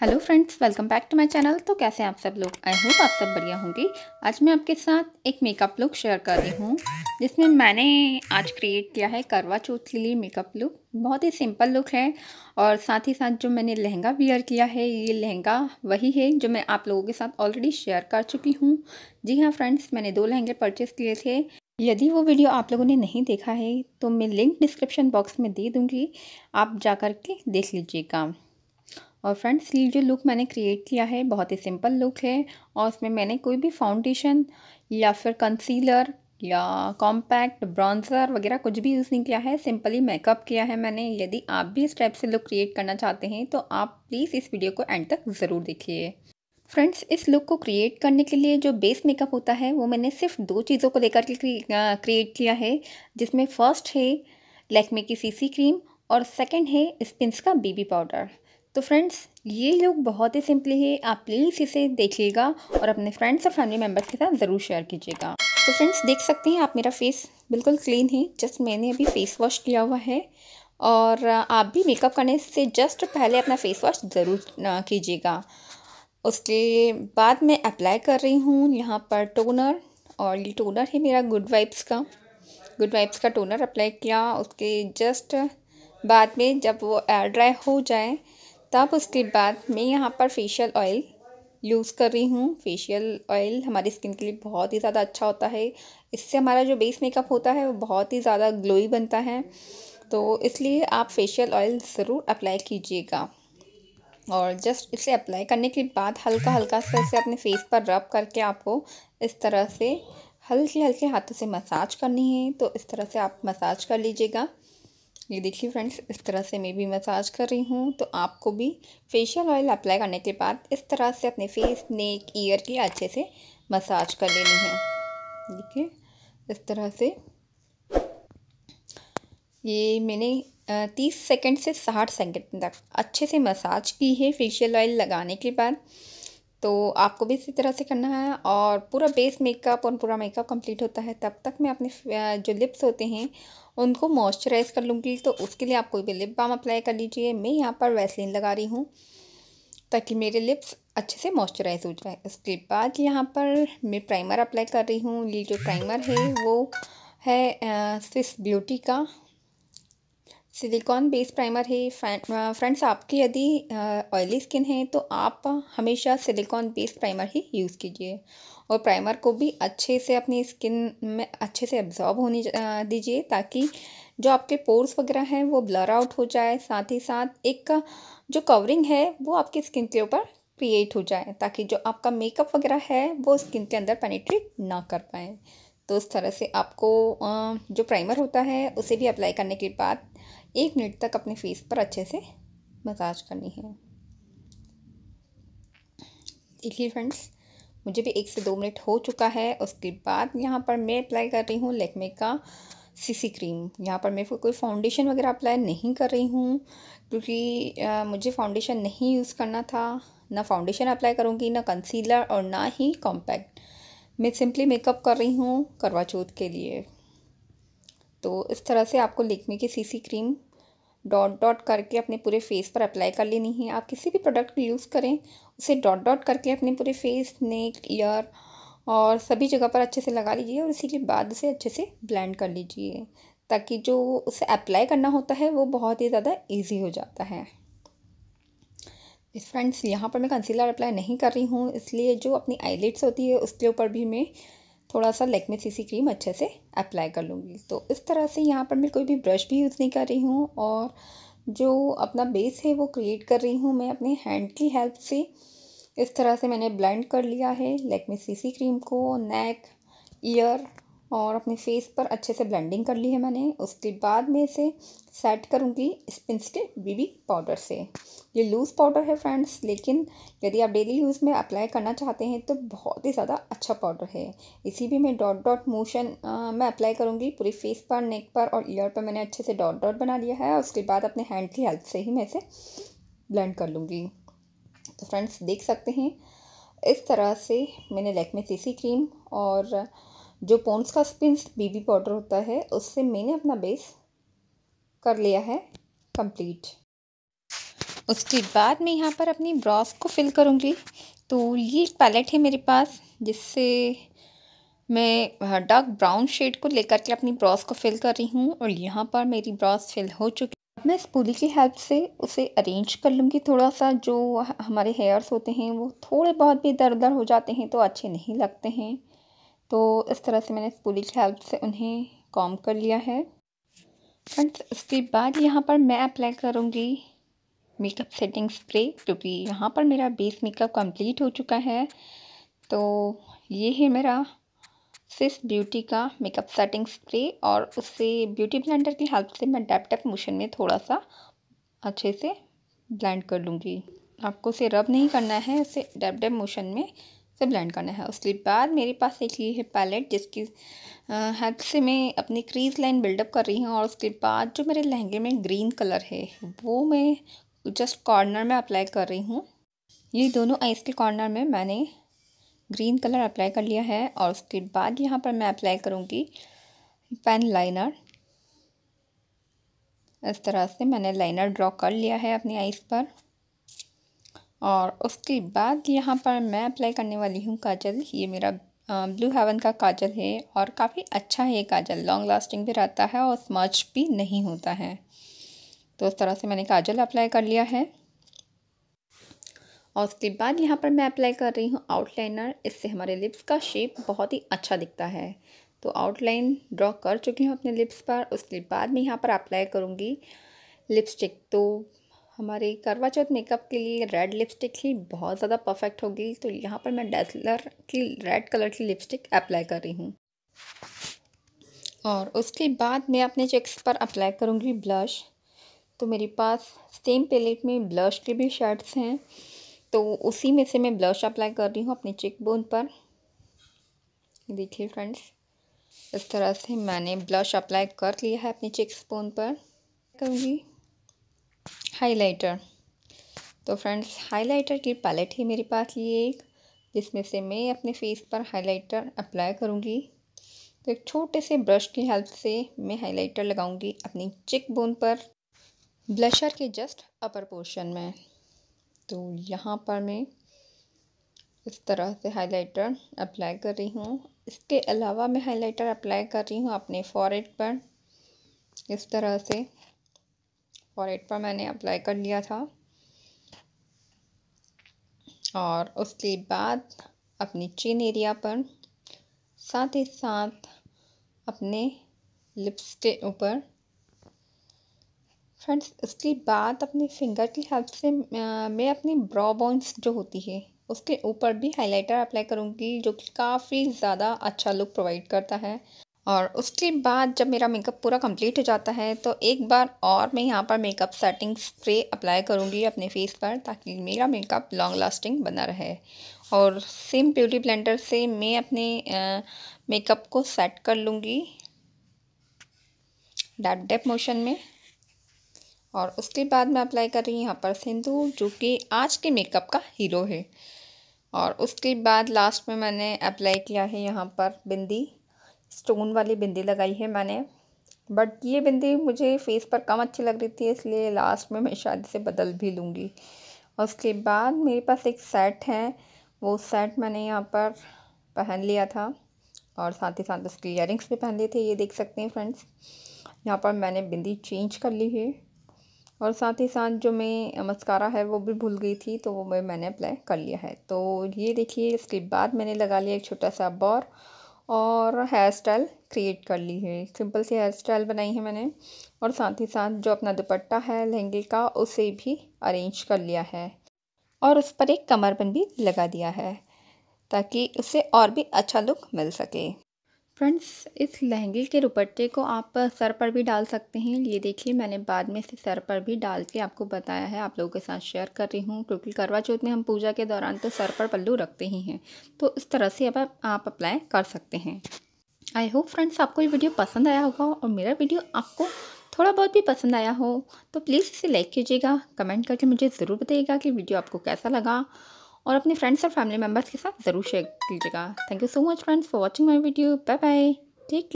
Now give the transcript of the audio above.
hello friends welcome back to my channel तो कैसे हैं आप सब लोग आई होप आप सब बढ़िया होंगे आज मैं आपके साथ एक मेकअप लुक शेयर कर रही हूँ जिसमें मैंने आज क्रिएट किया है करवा चौथ के लिए मेकअप लुक बहुत ही सिंपल लुक है और साथ ही साथ जो मैंने लहंगा वियर किया है ये लहंगा वही है जो मैं आप लोगों के साथ ऑलरेडी शेयर कर चुकी हूँ जी हाँ फ्रेंड्स मैंने दो लहंगे परचेज़ किए थे यदि वो वीडियो आप लोगों ने नहीं देखा है तो मैं लिंक डिस्क्रिप्शन बॉक्स में दे दूँगी आप जा कर के देख लीजिएगा और फ्रेंड्स ये जो लुक मैंने क्रिएट किया है बहुत ही सिंपल लुक है और उसमें मैंने कोई भी फाउंडेशन या फिर कंसीलर या कॉम्पैक्ट ब्रॉन्जर वगैरह कुछ भी यूज़ नहीं किया है सिंपली मेकअप किया है मैंने यदि आप भी इस टाइप से लुक क्रिएट करना चाहते हैं तो आप प्लीज़ इस वीडियो को एंड तक ज़रूर देखिए फ्रेंड्स इस लुक को क्रिएट करने के लिए जो बेस मेकअप होता है वो मैंने सिर्फ दो चीज़ों को लेकर के क्रिएट किया है जिसमें फ़र्स्ट है लैकमे की सीसी क्रीम और सेकंड है स्पिन्स का बीबी पाउडर तो फ्रेंड्स ये लुक बहुत ही सिंपली है आप प्लीज़ इसे देखिएगा और अपने फ्रेंड्स और फैमिली मेम्बर्स के साथ ज़रूर शेयर कीजिएगा तो फ्रेंड्स देख सकते हैं आप मेरा फेस बिल्कुल क्लीन है जस्ट मैंने अभी फेस वॉश किया हुआ है और आप भी मेकअप करने से जस्ट पहले अपना फेस वॉश ज़रूर कीजिएगा उसके बाद मैं अप्लाई कर रही हूँ यहाँ पर टोनर और ये टोनर है मेरा गुड वाइब्स का गुड वाइब्स का टोनर अप्लाई किया उसके जस्ट बाद में जब वो एयर ड्राई हो जाए तब उसके बाद मैं यहाँ पर फेशियल ऑयल यूज़ कर रही हूँ फेशियल ऑयल हमारी स्किन के लिए बहुत ही ज़्यादा अच्छा होता है इससे हमारा जो बेस मेकअप होता है वो बहुत ही ज़्यादा ग्लोई बनता है तो इसलिए आप फेशियल ऑयल ज़रूर अप्लाई कीजिएगा और जस्ट इसे अप्लाई करने के बाद हल्का हल्का से इसे अपने फेस पर रब करके आपको इस तरह से हल्के हल्के हाथों से मसाज करनी है तो इस तरह से आप मसाज कर लीजिएगा ये देखिए फ्रेंड्स इस तरह से मैं भी मसाज कर रही हूँ तो आपको भी फेशियल ऑयल अप्लाई करने के बाद इस तरह से अपने फेस नेक ईयर के अच्छे से मसाज कर लेनी है देखिए इस तरह से ये मैंने तीस सेकंड से साठ सेकंड तक अच्छे से मसाज की है फेशियल ऑयल लगाने के बाद तो आपको भी इसी तरह से करना है और पूरा बेस मेकअप और पूरा मेकअप कंप्लीट होता है तब तक मैं अपने जो लिप्स होते हैं उनको मॉइस्चराइज़ कर लूँगी तो उसके लिए आप कोई भी लिप बाम अप्लाई कर लीजिए मैं यहाँ पर वैसलिन लगा रही हूँ ताकि मेरे लिप्स अच्छे से मॉइस्चराइज हो जाए उसके बाद यहाँ पर मैं प्राइमर अप्लाई कर रही हूँ ये जो प्राइमर है वो है स्विस ब्यूटी का सिलिकॉन बेस प्राइमर है फ्रेंड्स आपकी यदि ऑयली स्किन है तो आप हमेशा सिलिकॉन बेस प्राइमर ही यूज़ कीजिए और प्राइमर को भी अच्छे से अपनी स्किन में अच्छे से एब्जॉर्ब होने दीजिए ताकि जो आपके पोर्स वगैरह हैं वो ब्लर आउट हो जाए साथ ही साथ एक जो कवरिंग है वो आपकी स्किन के ऊपर क्रिएट हो जाए ताकि जो आपका मेकअप वगैरह है वो स्किन के अंदर पेनिट्रेट ना कर पाए तो उस तरह से आपको जो प्राइमर होता है उसे भी अप्लाई करने के बाद एक मिनट तक अपने फेस पर अच्छे से मसाज करनी है देखिए फ्रेंड्स मुझे भी एक से दो मिनट हो चुका है उसके बाद यहाँ पर मैं अप्लाई कर रही हूँ लेकमे का सीसी क्रीम यहाँ पर मैं कोई फाउंडेशन वगैरह अप्लाई नहीं कर रही हूँ क्योंकि मुझे फाउंडेशन नहीं यूज़ करना था ना फाउंडेशन अप्लाई करूँगी ना कंसीलर और ना ही कॉम्पैक्ट मैं सिंपली मेकअप कर रही हूँ करवा चौथ के लिए तो इस तरह से आपको लेकमी की सीसी क्रीम डॉट डॉट करके अपने पूरे फेस पर अप्लाई कर लेनी है आप किसी भी प्रोडक्ट को यूज़ करें उसे डॉट डॉट करके अपने पूरे फेस नेक ईयर और सभी जगह पर अच्छे से लगा लीजिए और इसी के बाद उसे अच्छे से ब्लेंड कर लीजिए ताकि जो उसे अप्लाई करना होता है वो बहुत ही ज़्यादा ईजी हो जाता है फ्रेंड्स यहाँ पर मैं कंसीलर अप्लाई नहीं कर रही हूँ इसलिए जो अपनी आईलेट्स होती है उसके ऊपर भी मैं थोड़ा सा लेकमे सीसी क्रीम अच्छे से अप्लाई कर लूँगी तो इस तरह से यहाँ पर मैं कोई भी ब्रश भी यूज़ नहीं कर रही हूँ और जो अपना बेस है वो क्रिएट कर रही हूँ मैं अपने हैंड की हेल्प से इस तरह से मैंने ब्लेंड कर लिया है लेकमे सीसी क्रीम को नेक ईयर और अपने फेस पर अच्छे से ब्लेंडिंग कर ली है मैंने उसके बाद में इसे सेट करूँगी स्पिंस के बीबी पाउडर से ये लूज़ पाउडर है फ्रेंड्स लेकिन यदि आप डेली यूज़ में अप्लाई करना चाहते हैं तो बहुत ही ज़्यादा अच्छा पाउडर है इसी भी मैं डॉट डॉट मोशन मैं अप्लाई करूँगी पूरे फेस पर नेक पर और ईयर पर मैंने अच्छे से डॉट डॉट बना लिया है उसके बाद अपने हैंड की हेल्प से ही मैं इसे ब्लेंड कर लूँगी तो फ्रेंड्स देख सकते हैं इस तरह से मैंने लेकमे सीसी क्रीम और जो पोन्स का स्पिन बीबी पाउडर होता है उससे मैंने अपना बेस कर लिया है कंप्लीट उसके बाद मैं यहाँ पर अपनी ब्रॉस को फिल करूँगी तो ये एक पैलेट है मेरे पास जिससे मैं डार्क ब्राउन शेड को लेकर के अपनी ब्रॉस को फिल कर रही हूँ और यहाँ पर मेरी ब्रॉस फिल हो चुकी अब मैं स्पूली की हेल्प से उसे अरेंज कर लूँगी थोड़ा सा जो हमारे हेयर्स होते हैं वो थोड़े बहुत भी इधर उधर हो जाते हैं तो अच्छे नहीं लगते हैं तो इस तरह से मैंने इस की हेल्प से उन्हें कॉम कर लिया है फ्रेंड्स उसके बाद यहाँ पर मैं अप्लाई करूँगी मेकअप सेटिंग स्प्रे क्योंकि यहाँ पर मेरा बेस मेकअप कंप्लीट हो चुका है तो ये है मेरा सिस ब्यूटी का मेकअप सेटिंग स्प्रे और उससे ब्यूटी ब्लेंडर की हेल्प से मैं डेप्टक मोशन में थोड़ा सा अच्छे से ब्लेंड कर लूँगी आपको उसे रब नहीं करना है उसे डेप मोशन में से ब्लेंड करना है उसके बाद मेरे पास एक ये है पैलेट जिसकी हेल्प से मैं अपनी क्रीज लाइन बिल्डअप कर रही हूँ और उसके बाद जो मेरे लहंगे में ग्रीन कलर है वो मैं जस्ट कॉर्नर में अप्लाई कर रही हूँ ये दोनों आइस के कॉर्नर में मैंने ग्रीन कलर अप्लाई कर लिया है और उसके बाद यहाँ पर मैं अप्लाई करूँगी पेन लाइनर इस तरह से मैंने लाइनर ड्रॉ कर लिया है अपनी आइस पर और उसके बाद यहाँ पर मैं अप्लाई करने वाली हूँ काजल ये मेरा ब्लू हेवन का काजल है और काफ़ी अच्छा है ये काजल लॉन्ग लास्टिंग भी रहता है और स्मच भी नहीं होता है तो उस तरह से मैंने काजल अप्लाई कर लिया है और उसके बाद यहाँ पर मैं अप्लाई कर रही हूँ आउटलाइनर इससे हमारे लिप्स का शेप बहुत ही अच्छा दिखता है तो आउटलाइन ड्रॉ कर चुकी हूँ अपने लिप्स पर उसके बाद मैं यहाँ पर अप्लाई करूँगी लिपस्टिक तो हमारे करवा चौथ मेकअप के लिए रेड लिपस्टिक ही बहुत ज़्यादा परफेक्ट होगी तो यहाँ पर मैं डेसलर की रेड कलर की लिपस्टिक अप्लाई कर रही हूँ और उसके बाद मैं अपने चेक्स पर अप्लाई करूँगी ब्लश तो मेरे पास सेम पेलेट में ब्लश के भी शेड्स हैं तो उसी में से मैं ब्लश अप्लाई कर रही हूँ अपने चेक बोन पर देखिए फ्रेंड्स इस तरह से मैंने ब्लश अप्लाई कर लिया है अपने चेक बोन पर करूँगी हाइलाइटर तो फ्रेंड्स हाइलाइटर की पैलेट है मेरे पास ये एक जिसमें से मैं अपने फेस पर हाइलाइटर अप्लाई करूँगी तो एक छोटे से ब्रश की हेल्प से मैं हाइलाइटर लगाऊंगी अपनी चिक बोन पर ब्लशर के जस्ट अपर पोर्शन में तो यहाँ पर मैं इस तरह से हाइलाइटर अप्लाई कर रही हूँ इसके अलावा मैं हाइलाइटर अप्लाई कर रही हूँ अपने फॉरहेड पर इस तरह से फॉरेट पर मैंने अप्लाई कर लिया था और उसके बाद अपनी चिन एरिया पर साथ ही साथ अपने लिप्स के ऊपर फ्रेंड्स उसके बाद अपने फिंगर की हेल्प से मैं अपनी ब्रॉ बोन्स जो होती है उसके ऊपर भी हाइलाइटर अप्लाई करूँगी जो कि काफ़ी ज़्यादा अच्छा लुक प्रोवाइड करता है और उसके बाद जब मेरा मेकअप पूरा कंप्लीट हो जाता है तो एक बार और मैं यहाँ पर मेकअप सेटिंग स्प्रे अप्लाई करूँगी अपने फेस पर ताकि मेरा मेकअप लॉन्ग लास्टिंग बना रहे और सेम ब्यूटी ब्लेंडर से मैं अपने मेकअप को सेट कर लूँगी डैप डैप मोशन में और उसके बाद मैं अप्लाई कर रही हूँ यहाँ पर सिंदूर जो कि आज के मेकअप का हीरो है और उसके बाद लास्ट में मैंने अप्लाई किया है यहाँ पर बिंदी स्टोन वाली बिंदी लगाई है मैंने बट ये बिंदी मुझे फेस पर कम अच्छी लग रही थी इसलिए लास्ट में मैं शायद इसे बदल भी लूँगी और उसके बाद मेरे पास एक सेट है वो सेट मैंने यहाँ पर पहन लिया था और साथ ही साथ उसकी इयर भी पहन लिए थे ये देख सकते हैं फ्रेंड्स यहाँ पर मैंने बिंदी चेंज कर ली है और साथ ही साथ जो मैं मस्कारा है वो भी भूल गई थी तो वो मैं मैंने अप्लाई कर लिया है तो ये देखिए इसके बाद मैंने लगा लिया एक छोटा सा बॉर और हेयर स्टाइल क्रिएट कर ली है सिंपल सी हेयर स्टाइल बनाई है मैंने और साथ ही साथ जो अपना दुपट्टा है लहंगे का उसे भी अरेंज कर लिया है और उस पर एक कमरबंद भी लगा दिया है ताकि उसे और भी अच्छा लुक मिल सके फ्रेंड्स इस लहंगे के दुपट्टे को आप सर पर भी डाल सकते हैं ये देखिए मैंने बाद में इसे सर पर भी डाल के आपको बताया है आप लोगों के साथ शेयर कर रही हूँ क्योंकि करवा चौथ में हम पूजा के दौरान तो सर पर पल्लू रखते ही हैं तो इस तरह से अब आप अप्लाई कर सकते हैं आई होप फ्रेंड्स आपको ये वीडियो पसंद आया होगा और मेरा वीडियो आपको थोड़ा बहुत भी पसंद आया हो तो प्लीज़ इसे लाइक कीजिएगा कमेंट करके मुझे ज़रूर बताइएगा कि वीडियो आपको कैसा लगा और अपने फ्रेंड्स और फैमिली मेम्बर्स के साथ ज़रूर शेयर कीजिएगा thank you so much friends for watching my video bye bye take